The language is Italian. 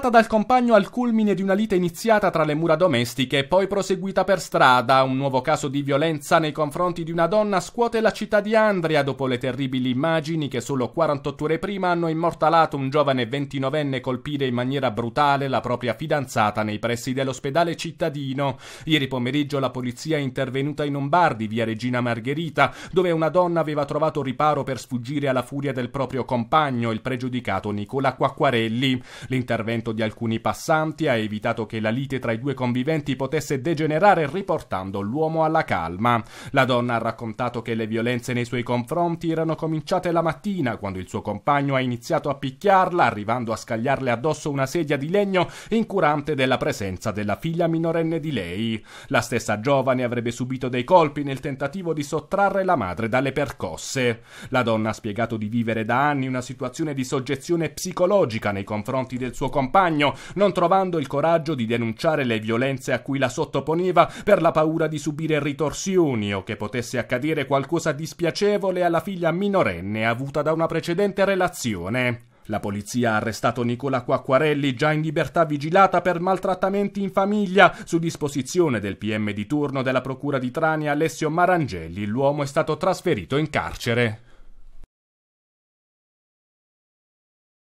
portata dal compagno al culmine di una lite iniziata tra le mura domestiche e poi proseguita per strada. Un nuovo caso di violenza nei confronti di una donna scuote la città di Andria dopo le terribili immagini che solo 48 ore prima hanno immortalato un giovane 29enne colpire in maniera brutale la propria fidanzata nei pressi dell'ospedale cittadino. Ieri pomeriggio la polizia è intervenuta in un bar di via Regina Margherita, dove una donna aveva trovato riparo per sfuggire alla furia del proprio compagno, il pregiudicato Nicola Quacquarelli. L'intervento spostamento di alcuni passanti, ha evitato che la lite tra i due conviventi potesse degenerare riportando l'uomo alla calma. La donna ha raccontato che le violenze nei suoi confronti erano cominciate la mattina, quando il suo compagno ha iniziato a picchiarla, arrivando a scagliarle addosso una sedia di legno incurante della presenza della figlia minorenne di lei. La stessa giovane avrebbe subito dei colpi nel tentativo di sottrarre la madre dalle percosse. La donna ha spiegato di vivere da anni una situazione di soggezione psicologica nei confronti del suo compagno compagno, non trovando il coraggio di denunciare le violenze a cui la sottoponeva per la paura di subire ritorsioni o che potesse accadere qualcosa di spiacevole alla figlia minorenne avuta da una precedente relazione. La polizia ha arrestato Nicola Quacquarelli, già in libertà vigilata per maltrattamenti in famiglia, su disposizione del PM di turno della Procura di Trani Alessio Marangelli. L'uomo è stato trasferito in carcere.